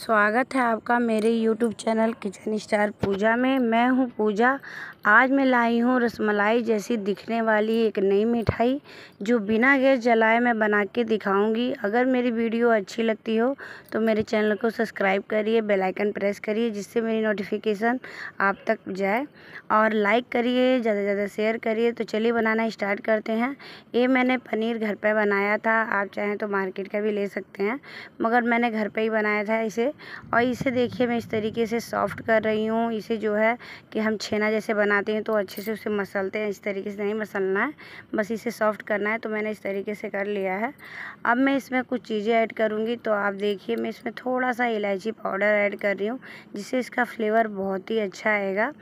स्वागत है आपका मेरे YouTube channel kitchen star Pooja में मैं हूं पूजा आज मैं लाई हूं रसमलाई जैसी दिखने वाली एक नई मिठाई जो बिना गैस जलाए मैं बना के दिखाऊंगी अगर मेरी वीडियो अच्छी लगती हो तो मेरे चैनल को सब्सक्राइब करिए बेल आइकन प्रेस करिए जिससे मेरी नोटिफिकेशन आप तक जाए और लाइक करिए ज़्यादा से ज़्यादा शेयर करिए तो चलिए बनाना स्टार्ट करते हैं ये मैंने पनीर घर पर बनाया था आप चाहें तो मार्केट का भी ले सकते हैं मगर मैंने घर पर ही बनाया था इसे और इसे देखिए मैं इस तरीके से सॉफ्ट कर रही हूँ इसे जो है कि हम छेना जैसे बनाते हैं तो अच्छे से उसे मसलते हैं इस तरीके से नहीं मसलना है बस इसे सॉफ्ट करना है तो मैंने इस तरीके से कर लिया है अब मैं इसमें कुछ चीज़ें ऐड करूँगी तो आप देखिए मैं इसमें थोड़ा सा इलायची पाउडर ऐड कर रही हूँ जिससे इसका फ्लेवर बहुत ही अच्छा आएगा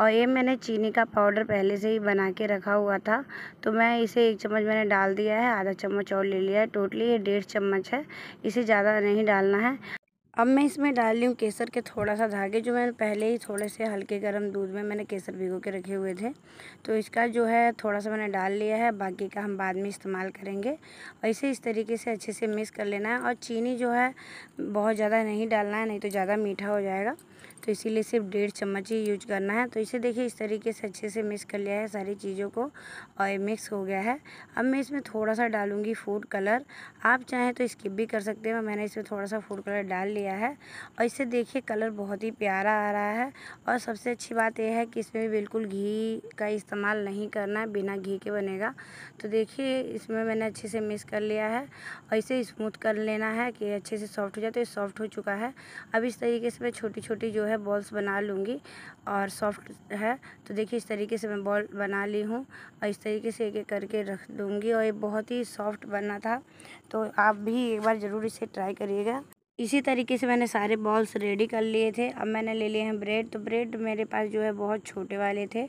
और ये मैंने चीनी का पाउडर पहले से ही बना के रखा हुआ था तो मैं इसे एक चम्मच मैंने डाल दिया है आधा चम्मच और ले लिया है टोटली ये डेढ़ चम्मच है इसे ज़्यादा नहीं डालना है अब मैं इसमें डाल रही हूँ केसर के थोड़ा सा धागे जो मैंने पहले ही थोड़े से हल्के गर्म दूध में मैंने केसर भिगो के रखे हुए थे तो इसका जो है थोड़ा सा मैंने डाल लिया है बाकी का हम बाद में इस्तेमाल करेंगे और इसे इस तरीके से अच्छे से मिक्स कर लेना है और चीनी जो है बहुत ज़्यादा नहीं डालना है नहीं तो ज़्यादा मीठा हो जाएगा तो इसीलिए सिर्फ डेढ़ चम्मच ही यूज करना है तो इसे देखिए इस तरीके से अच्छे से मिक्स कर लिया है सारी चीज़ों को और मिक्स हो गया है अब मैं इसमें थोड़ा सा डालूंगी फूड कलर आप चाहें तो स्किप भी कर सकते हैं मैंने इसमें थोड़ा सा फूड कलर डाल लिया है और इससे देखिए कलर बहुत ही प्यारा आ रहा है और सबसे अच्छी बात यह है कि इसमें भी बिल्कुल घी का इस्तेमाल नहीं करना है बिना घी के बनेगा तो देखिए इसमें मैंने अच्छे से मिक्स कर लिया है और इसे स्मूथ कर लेना है कि अच्छे से सॉफ्ट हो जाए तो ये सॉफ्ट हो चुका है अब इस तरीके से मैं छोटी छोटी जो है बॉल्स बना लूँगी और सॉफ्ट है तो देखिए इस तरीके से मैं बॉल बना ली हूँ और इस तरीके से एक एक करके रख दूँगी और ये बहुत ही सॉफ्ट बना था तो आप भी एक बार ज़रूर इसे ट्राई करिएगा इसी तरीके से मैंने सारे बॉल्स रेडी कर लिए थे अब मैंने ले लिए हैं ब्रेड तो ब्रेड मेरे पास जो है बहुत छोटे वाले थे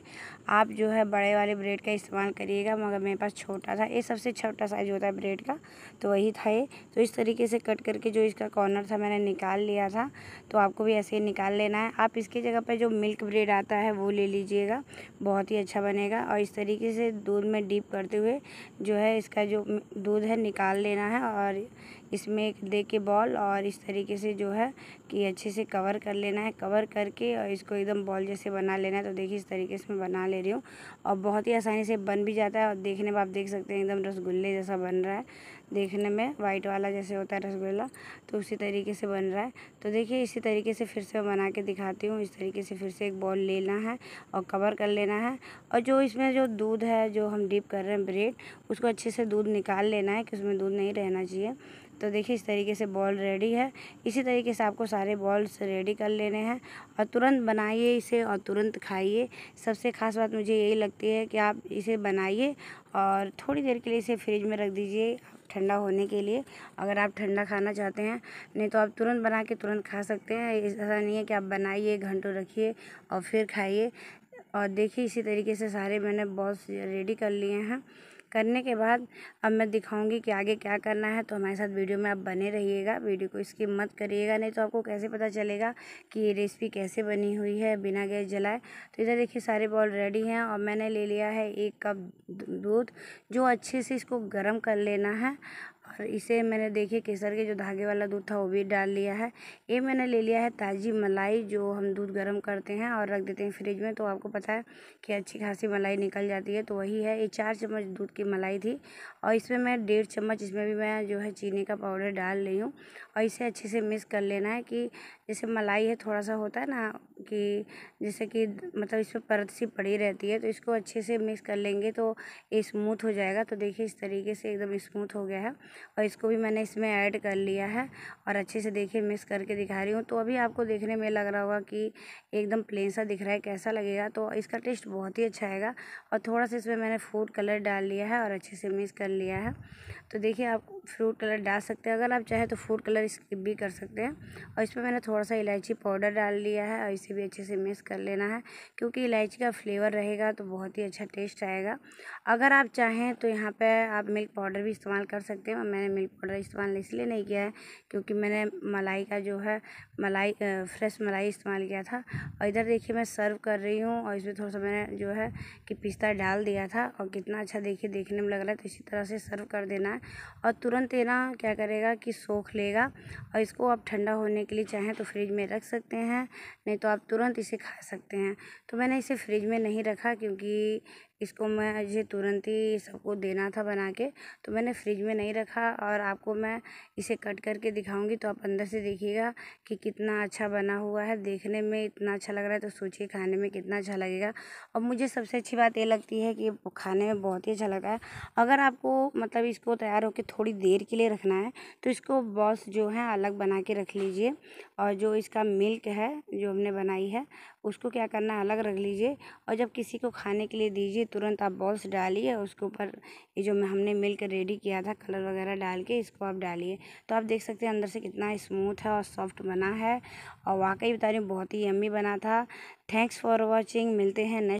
आप जो है बड़े वाले ब्रेड का इस्तेमाल करिएगा मगर मेरे पास छोटा था ये सबसे छोटा साइज़ होता है ब्रेड का तो वही था ये तो इस तरीके से कट करके जो इसका कॉर्नर था मैंने निकाल लिया था तो आपको भी ऐसे ही निकाल लेना है आप इसकी जगह पर जो मिल्क ब्रेड आता है वो ले लीजिएगा बहुत ही अच्छा बनेगा और इस तरीके से दूध में डीप करते हुए जो है इसका जो दूध है निकाल लेना है और इसमें एक दे के बॉल और इस तरीके से जो है कि अच्छे से कवर कर लेना है कवर करके और इसको एकदम बॉल जैसे बना लेना है तो देखिए इस तरीके से मैं बना ले रही हूँ और बहुत ही आसानी से बन भी जाता है और देखने में आप देख सकते हैं एकदम रसगुल्ले जैसा बन रहा है देखने में वाइट वाला जैसे होता है रसगुल्ला तो उसी तरीके से बन रहा है तो देखिए इसी तरीके से फिर से बना के दिखाती हूँ इस तरीके से फिर से एक बॉल लेना है और कवर कर लेना है और जो इसमें जो दूध है जो हम डीप कर रहे हैं ब्रेड उसको अच्छे से दूध निकाल लेना है कि उसमें दूध नहीं रहना चाहिए तो देखिए इस तरीके से बॉल रेडी है इसी तरीके से आपको सारे बॉल्स रेडी कर लेने हैं और तुरंत बनाइए इसे और तुरंत खाइए सबसे ख़ास बात मुझे यही लगती है कि आप इसे बनाइए और थोड़ी देर के लिए इसे फ्रिज में रख दीजिए ठंडा होने के लिए अगर आप ठंडा खाना चाहते हैं नहीं तो आप तुरंत बना के तुरंत खा सकते हैं ऐसा नहीं है कि आप बनाइए घंटों रखिए और फिर खाइए और देखिए इसी तरीके से सारे मैंने बॉल्स रेडी कर लिए हैं करने के बाद अब मैं दिखाऊंगी कि आगे क्या करना है तो हमारे साथ वीडियो में आप बने रहिएगा वीडियो को स्किप मत करिएगा नहीं तो आपको कैसे पता चलेगा कि ये रेसिपी कैसे बनी हुई है बिना गैस जलाए तो इधर देखिए सारे बॉल रेडी हैं और मैंने ले लिया है एक कप दूध जो अच्छे से इसको गर्म कर लेना है और इसे मैंने देखिए केसर के जो धागे वाला दूध था वो भी डाल लिया है ये मैंने ले लिया है ताज़ी मलाई जो हम दूध गर्म करते हैं और रख देते हैं फ्रिज में तो आपको पता है कि अच्छी खासी मलाई निकल जाती है तो वही है ये चार चम्मच दूध की मलाई थी और इसमें मैं डेढ़ चम्मच इसमें भी मैं जो है चीनी का पाउडर डाल रही हूँ और इसे अच्छे से मिक्स कर लेना है कि जैसे मलाई है थोड़ा सा होता है ना कि जैसे कि मतलब इसमें परत सी पड़ी रहती है तो इसको अच्छे से मिक्स कर लेंगे तो ये स्मूथ हो जाएगा तो देखिए इस तरीके से एकदम स्मूथ हो गया है और इसको भी मैंने इसमें ऐड कर लिया है और अच्छे से देखिए मिक्स करके दिखा रही हूँ तो अभी आपको देखने में लग रहा होगा कि एकदम प्लेन सा दिख रहा है कैसा लगेगा तो इसका टेस्ट बहुत ही अच्छा आएगा और थोड़ा सा इसमें मैंने फूड कलर डाल लिया है और अच्छे से मिक्स कर लिया है तो देखिए आप फ्रूट कलर डाल सकते हैं अगर आप चाहें तो फूड कलर स्किप भी कर सकते हैं और इसमें मैंने थोड़ा सा इलायची पाउडर डाल लिया है और इसे भी अच्छे से मिक्स कर लेना है क्योंकि इलायची का फ्लेवर रहेगा तो बहुत ही अच्छा टेस्ट आएगा अगर आप चाहें तो यहाँ पर आप मिल्क पाउडर भी इस्तेमाल कर सकते हैं मैंने मिल्क पाउडर इस्तेमाल इसलिए नहीं किया है क्योंकि मैंने मलाई का जो है मलाई फ्रेश मलाई इस्तेमाल किया था और इधर देखिए मैं सर्व कर रही हूँ और इसमें थोड़ा सा मैंने जो है कि पिस्ता डाल दिया था और कितना अच्छा देखिए देखने में लग रहा है तो इसी तरह से सर्व कर देना है और तुरंत ये ना क्या करेगा कि सोख लेगा और इसको आप ठंडा होने के लिए चाहें तो फ्रिज में रख सकते हैं नहीं तो आप तुरंत इसे खा सकते हैं तो मैंने इसे फ्रिज में नहीं रखा क्योंकि इसको मैं मुझे तुरंत ही सबको देना था बना के तो मैंने फ्रिज में नहीं रखा और आपको मैं इसे कट करके दिखाऊंगी तो आप अंदर से देखिएगा कि कितना अच्छा बना हुआ है देखने में इतना अच्छा लग रहा है तो सोचिए खाने में कितना अच्छा लगेगा और मुझे सबसे अच्छी बात ये लगती है कि खाने में बहुत ही अच्छा लगता है अगर आपको मतलब इसको तैयार होकर थोड़ी देर के लिए रखना है तो इसको बॉस जो है अलग बना के रख लीजिए और जो इसका मिल्क है जो हमने बनाई है उसको क्या करना है अलग रख लीजिए और जब किसी को खाने के लिए दीजिए तुरंत आप बॉल्स डालिए उसके ऊपर ये जो हमने मिल्क रेडी किया था कलर वगैरह डाल के इसको आप डालिए तो आप देख सकते हैं अंदर से कितना स्मूथ है और सॉफ्ट बना है और वाकई बता रही हूँ बहुत ही यम्मी बना था थैंक्स फॉर वॉचिंग मिलते हैं नेक्स्ट